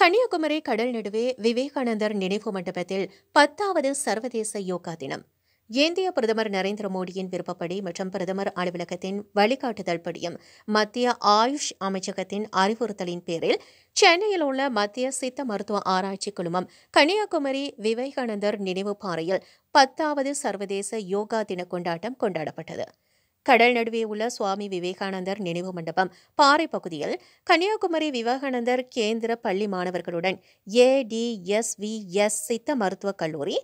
கன்னியாகுமரி கடல் நடுவே விவேகானந்தர் நினைவு மண்டபத்தில் பத்தாவது சர்வதேச யோகா தினம் இந்திய பிரதமர் நரேந்திர மோடியின் விருப்பப்படி மற்றும் பிரதமர் அலுவலகத்தின் வழிகாட்டுதல் படியும் மத்திய ஆயுஷ் அமைச்சகத்தின் அறிவுறுத்தலின் பேரில் சென்னையில் உள்ள மத்திய சித்த மருத்துவ ஆராய்ச்சி குழுமம் கன்னியாகுமரி விவேகானந்தர் நினைவு பாறையில் பத்தாவது சர்வதேச யோகா தின கொண்டாட்டம் கொண்டாடப்பட்டது கடல் நடுவே உள்ள சுவாமி விவேகானந்தர் நினைவு மண்டபம் பாறை பகுதியில் கன்னியாகுமரி விவேகானந்தர் கேந்திர பள்ளி மாணவர்களுடன் ஏடிஎஸ்விஎஸ் சித்த மருத்துவக் கல்லூரி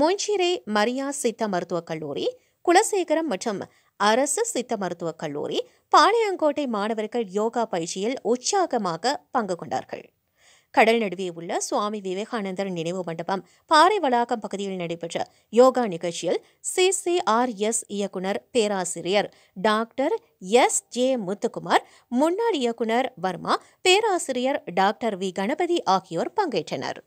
முஞ்சிரை மரியா சித்த மருத்துவக் கல்லூரி குலசேகரம் மற்றும் அரசு சித்த மருத்துவக் கல்லூரி பாளையங்கோட்டை மாணவர்கள் யோகா பயிற்சியில் உற்சாகமாக பங்கு கொண்டார்கள் கடல் நடுவே உள்ள சுவாமி விவேகானந்தர் நினைவு மண்டபம் பாறை வளாகம் பகுதியில் நடைபெற்ற யோகா நிகழ்ச்சியில் சிசிஆர்எஸ் இயக்குனர் பேராசிரியர் டாக்டர் எஸ் ஜே முத்துக்குமார் முன்னாள் இயக்குனர் வர்மா பேராசிரியர் டாக்டர் வி கணபதி ஆகியோர் பங்கேற்றனர்